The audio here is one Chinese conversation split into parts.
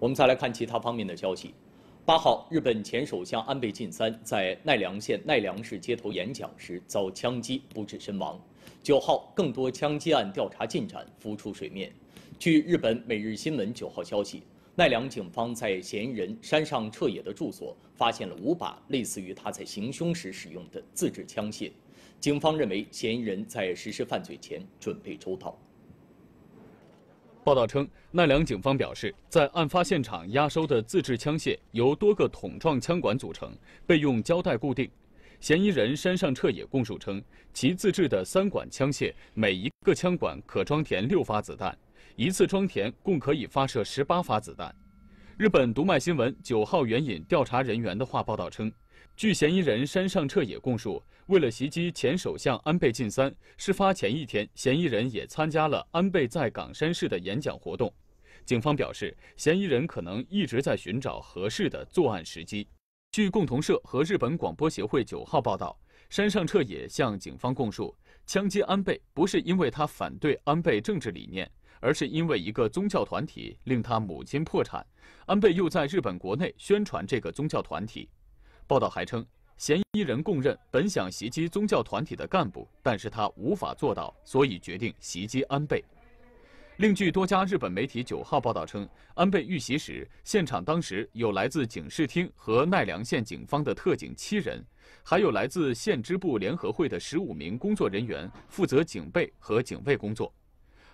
我们再来看其他方面的消息。八号，日本前首相安倍晋三在奈良县奈良市街头演讲时遭枪击不治身亡。九号，更多枪击案调查进展浮出水面。据日本《每日新闻》九号消息，奈良警方在嫌疑人山上彻野的住所发现了五把类似于他在行凶时使用的自制枪械。警方认为，嫌疑人在实施犯罪前准备周到。报道称，奈良警方表示，在案发现场押收的自制枪械由多个筒状枪管组成，被用胶带固定。嫌疑人山上彻也供述称，其自制的三管枪械，每一个枪管可装填六发子弹，一次装填共可以发射十八发子弹。日本读卖新闻九号援引调查人员的话报道称。据嫌疑人山上彻也供述，为了袭击前首相安倍晋三，事发前一天，嫌疑人也参加了安倍在冈山市的演讲活动。警方表示，嫌疑人可能一直在寻找合适的作案时机。据共同社和日本广播协会九号报道，山上彻也向警方供述，枪击安倍不是因为他反对安倍政治理念，而是因为一个宗教团体令他母亲破产，安倍又在日本国内宣传这个宗教团体。报道还称，嫌疑人供认本想袭击宗教团体的干部，但是他无法做到，所以决定袭击安倍。另据多家日本媒体九号报道称，安倍遇袭时，现场当时有来自警视厅和奈良县警方的特警七人，还有来自县支部联合会的十五名工作人员负责警备和警卫工作。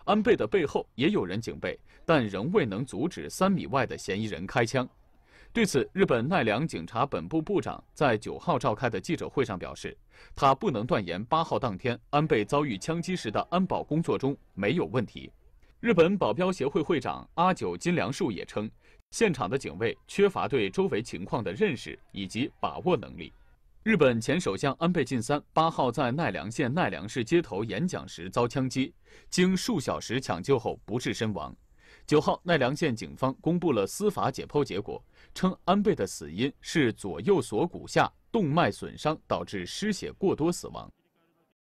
安倍的背后也有人警备，但仍未能阻止三米外的嫌疑人开枪。对此，日本奈良警察本部部长在九号召开的记者会上表示，他不能断言八号当天安倍遭遇枪击时的安保工作中没有问题。日本保镖协会会长阿久金良树也称，现场的警卫缺乏对周围情况的认识以及把握能力。日本前首相安倍晋三八号在奈良县奈良市街头演讲时遭枪击，经数小时抢救后不治身亡。九号奈良县警方公布了司法解剖结果，称安倍的死因是左右锁骨下动脉损伤导致失血过多死亡。